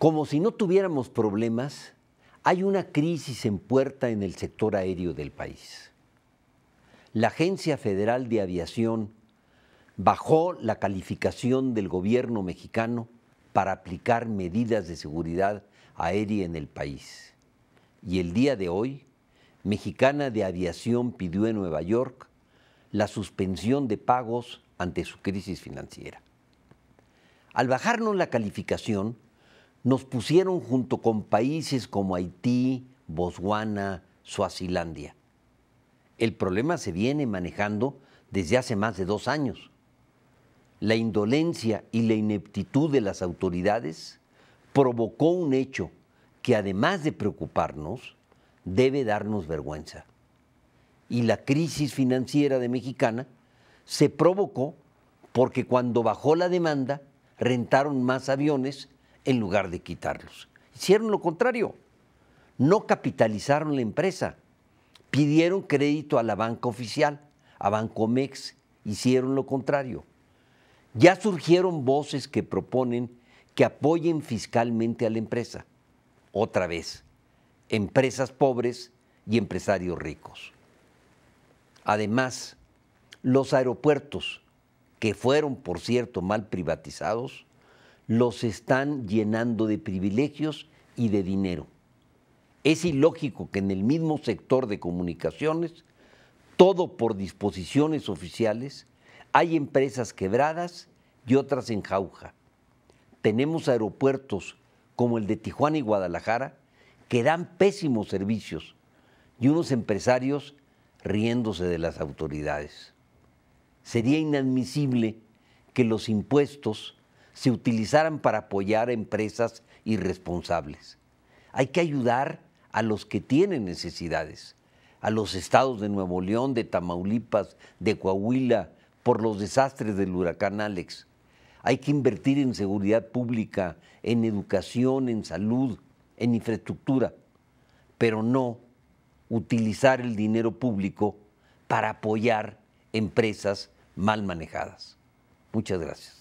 Como si no tuviéramos problemas, hay una crisis en puerta en el sector aéreo del país. La Agencia Federal de Aviación bajó la calificación del gobierno mexicano para aplicar medidas de seguridad aérea en el país. Y el día de hoy, Mexicana de Aviación pidió en Nueva York la suspensión de pagos ante su crisis financiera. Al bajarnos la calificación, nos pusieron junto con países como Haití, Botswana, Suazilandia. El problema se viene manejando desde hace más de dos años. La indolencia y la ineptitud de las autoridades provocó un hecho que además de preocuparnos, debe darnos vergüenza. Y la crisis financiera de Mexicana se provocó porque cuando bajó la demanda, rentaron más aviones en lugar de quitarlos. Hicieron lo contrario. No capitalizaron la empresa. Pidieron crédito a la banca oficial, a Bancomex. Hicieron lo contrario. Ya surgieron voces que proponen que apoyen fiscalmente a la empresa. Otra vez, empresas pobres y empresarios ricos. Además, los aeropuertos, que fueron, por cierto, mal privatizados, los están llenando de privilegios y de dinero. Es ilógico que en el mismo sector de comunicaciones, todo por disposiciones oficiales, hay empresas quebradas y otras en jauja. Tenemos aeropuertos como el de Tijuana y Guadalajara que dan pésimos servicios y unos empresarios riéndose de las autoridades. Sería inadmisible que los impuestos se utilizaran para apoyar a empresas irresponsables. Hay que ayudar a los que tienen necesidades, a los estados de Nuevo León, de Tamaulipas, de Coahuila, por los desastres del huracán Alex. Hay que invertir en seguridad pública, en educación, en salud, en infraestructura, pero no utilizar el dinero público para apoyar empresas mal manejadas. Muchas gracias.